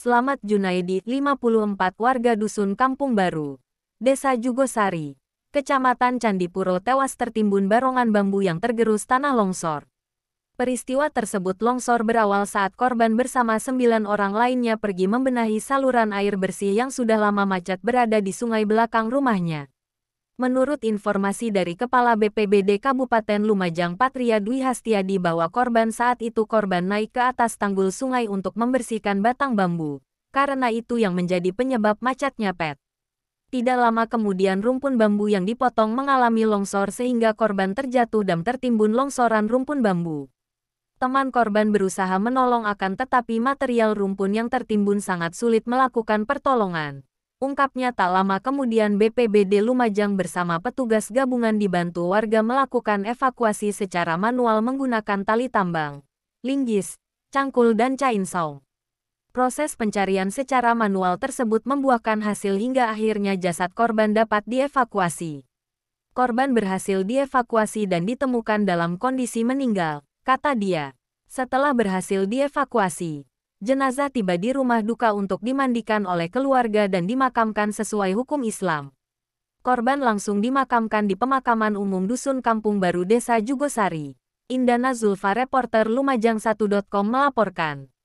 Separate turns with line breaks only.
Selamat Junaidi, 54 warga dusun Kampung Baru, Desa Jugosari, Kecamatan Candipuro tewas tertimbun barongan bambu yang tergerus tanah longsor. Peristiwa tersebut longsor berawal saat korban bersama sembilan orang lainnya pergi membenahi saluran air bersih yang sudah lama macet berada di sungai belakang rumahnya. Menurut informasi dari Kepala BPBD Kabupaten Lumajang Patria Dwi Hastiadi bahwa korban saat itu korban naik ke atas tanggul sungai untuk membersihkan batang bambu. Karena itu yang menjadi penyebab macetnya pet. Tidak lama kemudian rumpun bambu yang dipotong mengalami longsor sehingga korban terjatuh dan tertimbun longsoran rumpun bambu. Teman korban berusaha menolong akan tetapi material rumpun yang tertimbun sangat sulit melakukan pertolongan. Ungkapnya tak lama kemudian BPBD Lumajang bersama petugas gabungan dibantu warga melakukan evakuasi secara manual menggunakan tali tambang, linggis, cangkul dan chainsaw. Proses pencarian secara manual tersebut membuahkan hasil hingga akhirnya jasad korban dapat dievakuasi. Korban berhasil dievakuasi dan ditemukan dalam kondisi meninggal, kata dia. Setelah berhasil dievakuasi, jenazah tiba di rumah duka untuk dimandikan oleh keluarga dan dimakamkan sesuai hukum Islam. Korban langsung dimakamkan di pemakaman umum Dusun Kampung Baru Desa Jugosari. Indana Zulfa reporter Lumajang1.com melaporkan.